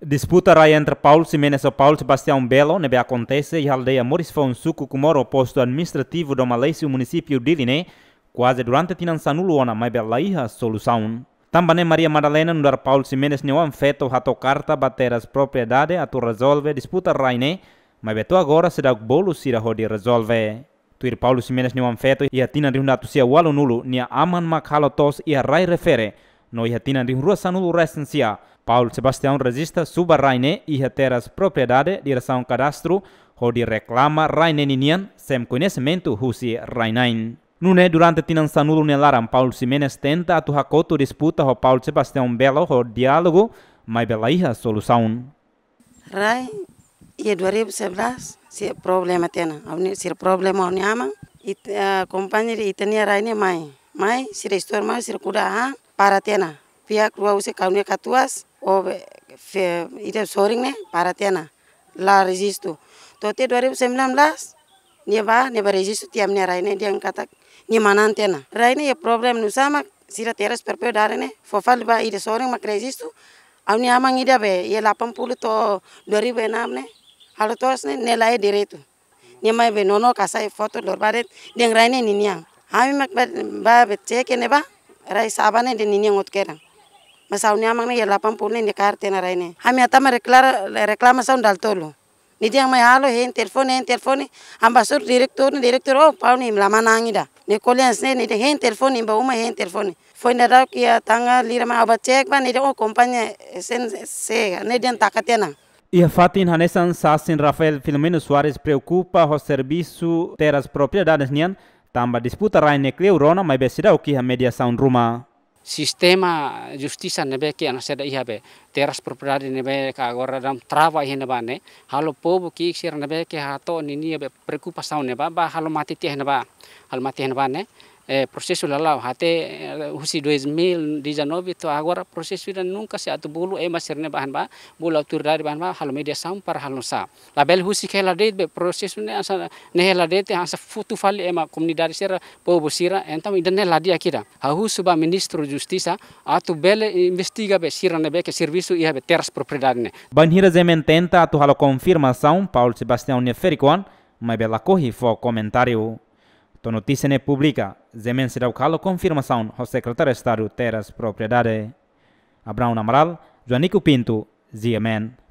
Disputa raya entre Paul Simenes e Paul Sebastião Belo nebe acontece e aldeia Moris Fonsuco Kumoro, posto administrativo do Malaysia, município de Liné, quase durante tinansanulo ona mai bela iha solução. Também Maria Madalena nudar Paul Simenes neuan feto hato carta bateras propriedade atu resolve disputa rainé, mas beto agora será bolo sira de resolve. Tuir Paul Simenes neuan feto ia tina rihundatu sia walu nulu nia aman mak halotos ia rai refere, no ia tina rihurua sanulu resensia, Paul Sebastian Regista suba Raine e reteras propriedade direção cadastro, di reclama Raine Ninian sem conhecimento husi Rainain. Nune durante tinan sanulo nelaram Paulo Simenes tenta atu hakoto disputa ho Paul Sebastian Belo ho diálogo, mas bela iha solução. Rai, ia 2011, si problema tena, avni si problema avni ama, it uh, eh, itania Rainé mai, mai se restor mais se kuda para tena. Pihak dua usai kaunia katuas, oh itu soring nih paratnya nah la resistu. Tote 2019 ba bah ba resistu tiap nih raine dia kata nih mana antena. Raine ya problem nu sama sira teras perpeo dare nih fofal ba ide soring mak resistu. Au nih amang ida be ya 80 to 2006 nih. Halo ne nih nilai diri itu. Nih mai be nono kasai foto dorbaret dia raine nih niang. Kami mak ba be cek nih ba. rai sabane dia nih niang utkera masau ni amang ni ya lapan puluh ni karte na raine Kami atama mereklar reklama saun dal tolu Nih dia mau halo telepon, hein telepon telefon ambasur direktur ni direktur oh pau ni lama nangi dah. Nih kolians ni nih hein telepon ni ba hein telepon telefon foi na rau kia tanga lira ma obat cek ba ni oh kompanya sen se Nih dia takatena ya, E a iya, Fatin Hanesan, Sasin Rafael Filomeno Suarez preocupa ho servisu teras propia propriedades nian, tamba disputa raine rona mai besida o que media sound ruma sistema justisa nebe ki anaseda ihabe teras propriedad ini ka agora dam trava ini ba ne halo povo ki sir ne ke hato ni ni be preocupação ne ba ba halo mati teh ne ba halo mati ne ba ne eh, processo lalau hate husi 2019 to agora processo ida nunca se atu bulu e maserne bahan ba bulu atur dari bahan ba hal media sampar hal sa, label husi kela det be processo ne asa ne hela det asa futu fali ema comunidade sera povo sira entam ida ne ladia kira ha husu ba ministro justisa atu bele investiga be sira ne be ke serviço isso e haver terras propriedade né banhira zemen tenta confirmação Paulo Sebastião Neferikwan mas bela corri foi comentário to notícia ne publica zemen será o calo confirmação ao secretário de Estado terras propriedade Abraão Amaral Joanico Pinto Zemen